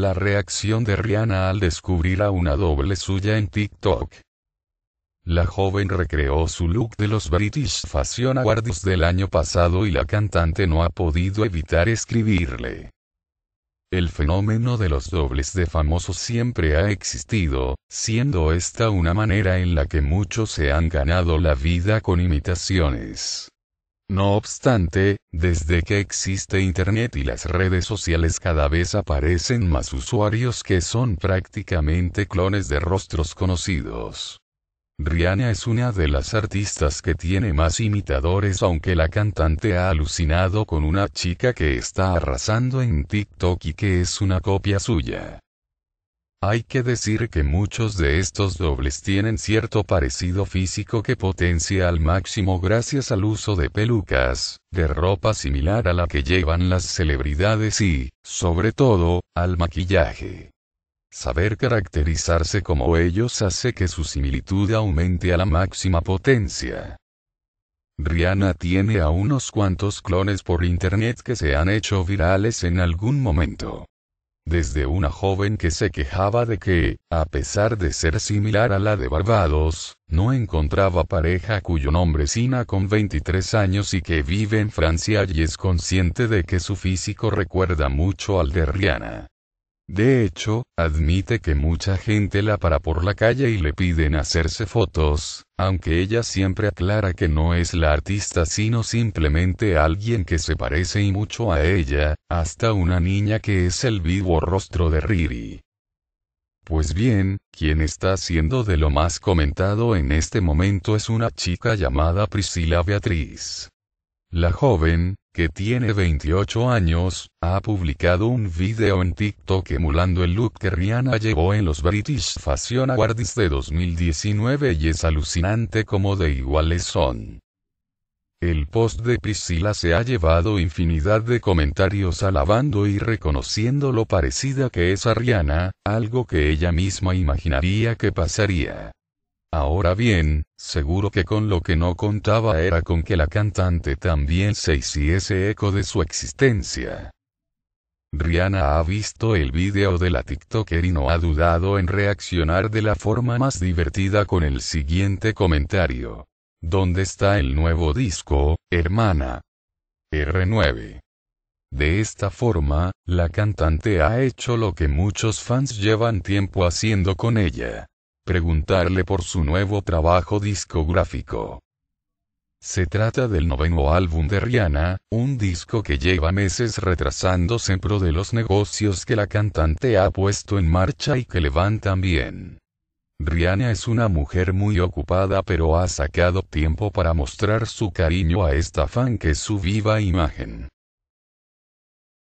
La reacción de Rihanna al descubrir a una doble suya en TikTok. La joven recreó su look de los British Fashion Awards del año pasado y la cantante no ha podido evitar escribirle. El fenómeno de los dobles de famosos siempre ha existido, siendo esta una manera en la que muchos se han ganado la vida con imitaciones. No obstante, desde que existe Internet y las redes sociales cada vez aparecen más usuarios que son prácticamente clones de rostros conocidos. Rihanna es una de las artistas que tiene más imitadores aunque la cantante ha alucinado con una chica que está arrasando en TikTok y que es una copia suya. Hay que decir que muchos de estos dobles tienen cierto parecido físico que potencia al máximo gracias al uso de pelucas, de ropa similar a la que llevan las celebridades y, sobre todo, al maquillaje. Saber caracterizarse como ellos hace que su similitud aumente a la máxima potencia. Rihanna tiene a unos cuantos clones por internet que se han hecho virales en algún momento desde una joven que se quejaba de que, a pesar de ser similar a la de Barbados, no encontraba pareja cuyo nombre es Ina con 23 años y que vive en Francia y es consciente de que su físico recuerda mucho al de Rihanna. De hecho, admite que mucha gente la para por la calle y le piden hacerse fotos, aunque ella siempre aclara que no es la artista sino simplemente alguien que se parece y mucho a ella, hasta una niña que es el vivo rostro de Riri. Pues bien, quien está siendo de lo más comentado en este momento es una chica llamada Priscila Beatriz. La joven, que tiene 28 años, ha publicado un video en TikTok emulando el look que Rihanna llevó en los British Fashion Awards de 2019 y es alucinante como de iguales son. El post de Priscila se ha llevado infinidad de comentarios alabando y reconociendo lo parecida que es a Rihanna, algo que ella misma imaginaría que pasaría. Ahora bien, seguro que con lo que no contaba era con que la cantante también se hiciese eco de su existencia. Rihanna ha visto el video de la TikToker y no ha dudado en reaccionar de la forma más divertida con el siguiente comentario. ¿Dónde está el nuevo disco, hermana? R9. De esta forma, la cantante ha hecho lo que muchos fans llevan tiempo haciendo con ella preguntarle por su nuevo trabajo discográfico. Se trata del noveno álbum de Rihanna, un disco que lleva meses retrasándose en pro de los negocios que la cantante ha puesto en marcha y que le van tan bien. Rihanna es una mujer muy ocupada pero ha sacado tiempo para mostrar su cariño a esta fan que es su viva imagen.